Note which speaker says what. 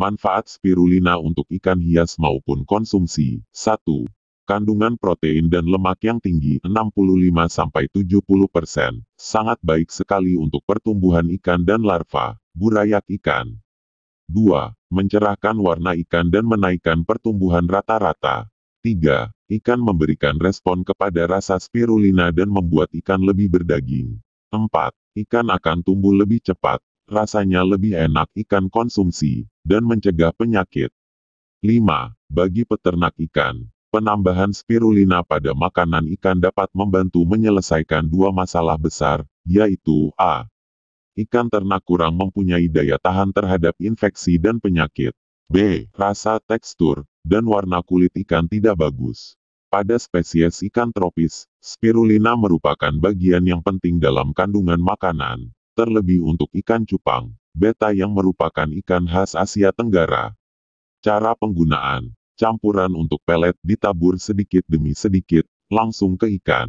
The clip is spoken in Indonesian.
Speaker 1: Manfaat spirulina untuk ikan hias maupun konsumsi. 1. Kandungan protein dan lemak yang tinggi 65-70%, sangat baik sekali untuk pertumbuhan ikan dan larva, burayak ikan. 2. Mencerahkan warna ikan dan menaikkan pertumbuhan rata-rata. 3. Ikan memberikan respon kepada rasa spirulina dan membuat ikan lebih berdaging. 4. Ikan akan tumbuh lebih cepat, rasanya lebih enak ikan konsumsi, dan mencegah penyakit. 5. Bagi peternak ikan, penambahan spirulina pada makanan ikan dapat membantu menyelesaikan dua masalah besar, yaitu A. Ikan ternak kurang mempunyai daya tahan terhadap infeksi dan penyakit. B. Rasa tekstur, dan warna kulit ikan tidak bagus. Pada spesies ikan tropis, spirulina merupakan bagian yang penting dalam kandungan makanan terlebih untuk ikan cupang, beta yang merupakan ikan khas Asia Tenggara. Cara penggunaan, campuran untuk pelet ditabur sedikit demi sedikit, langsung ke ikan.